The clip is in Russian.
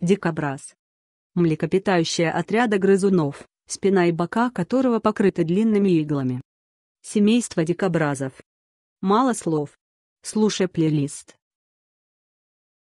дикобраз. Млекопитающее отряда грызунов, спина и бока которого покрыты длинными иглами. Семейство дикобразов. Мало слов. Слушай плейлист.